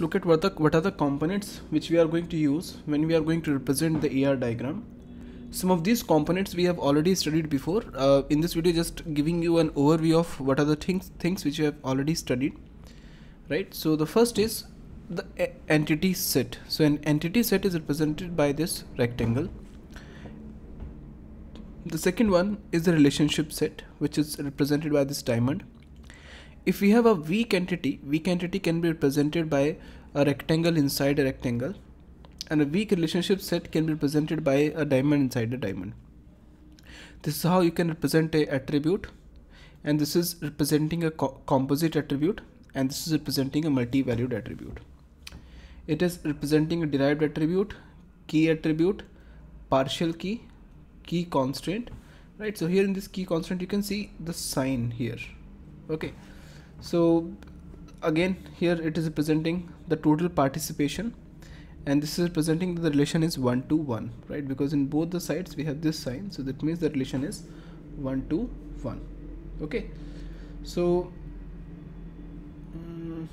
look at what, the, what are the components which we are going to use when we are going to represent the AR diagram. Some of these components we have already studied before. Uh, in this video, just giving you an overview of what are the things things which you have already studied. Right. So the first is the entity set. So an entity set is represented by this rectangle. The second one is the relationship set, which is represented by this diamond if we have a weak entity, weak entity can be represented by a rectangle inside a rectangle and a weak relationship set can be represented by a diamond inside a diamond. This is how you can represent a attribute and this is representing a co composite attribute and this is representing a multi-valued attribute. It is representing a derived attribute, key attribute, partial key, key constraint, right? So here in this key constraint, you can see the sign here, okay? so again here it is presenting the total participation and this is presenting the relation is 1 to 1 right because in both the sides we have this sign so that means the relation is 1 to 1 okay so um,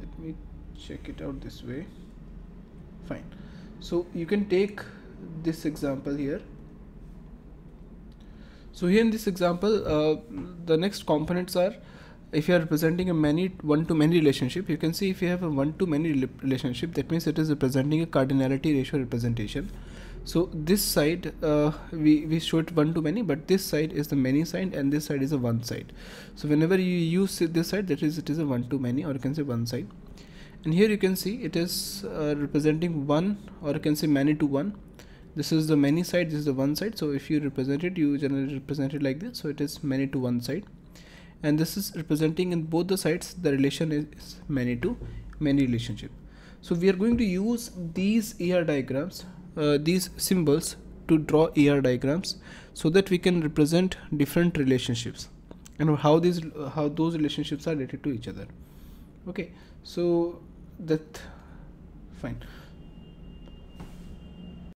let me check it out this way fine so you can take this example here so here in this example uh, the next components are if you are representing a many one-to-many relationship, you can see if you have a one-to-many relationship, that means it is representing a cardinality ratio representation. So this side uh, we, we show it one to many, but this side is the many side and this side is a one side. So whenever you use this side, that is it is a one to many or you can say one side. And here you can see it is uh, representing one or you can say many to one. This is the many side, this is the one side. So if you represent it, you generally represent it like this. So it is many to one side and this is representing in both the sides the relation is many to many relationship so we are going to use these ER diagrams uh, these symbols to draw ER diagrams so that we can represent different relationships and how these how those relationships are related to each other okay so that fine